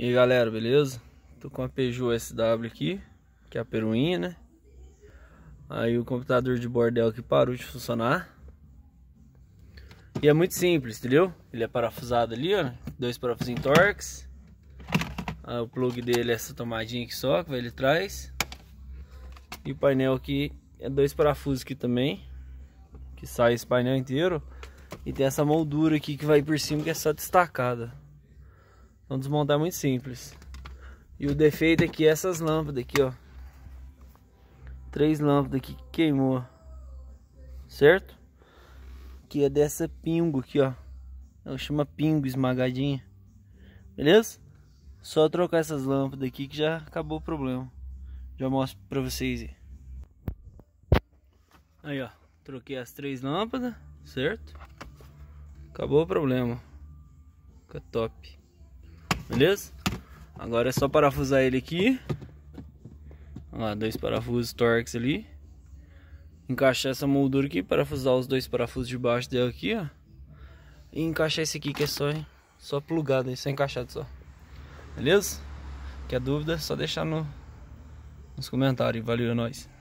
E aí galera, beleza? Tô com a Peugeot SW aqui, que é a peruinha, né? Aí o computador de bordel aqui parou de funcionar. E é muito simples, entendeu? Ele é parafusado ali, ó. Né? Dois parafusinhos Torx. Aí ah, o plug dele é essa tomadinha aqui só, que vai ele traz. E o painel aqui é dois parafusos aqui também. Que sai esse painel inteiro. E tem essa moldura aqui que vai por cima, que é só destacada. Então desmontar é muito simples. E o defeito é que essas lâmpadas aqui, ó. Três lâmpadas aqui que queimou. Certo? Que é dessa pingo aqui, ó. Ela chama pingo esmagadinha. Beleza? Só trocar essas lâmpadas aqui que já acabou o problema. Já mostro pra vocês aí. Aí, ó. Troquei as três lâmpadas, certo? Acabou o problema. Fica top. Beleza? Agora é só parafusar ele aqui. Olha lá, dois parafusos Torx ali. Encaixar essa moldura aqui, parafusar os dois parafusos de baixo dela aqui, ó. E encaixar esse aqui que é só, hein? só plugado, isso só encaixado só. Beleza? Que a dúvida é só deixar no, nos comentários. Valeu, é nóis.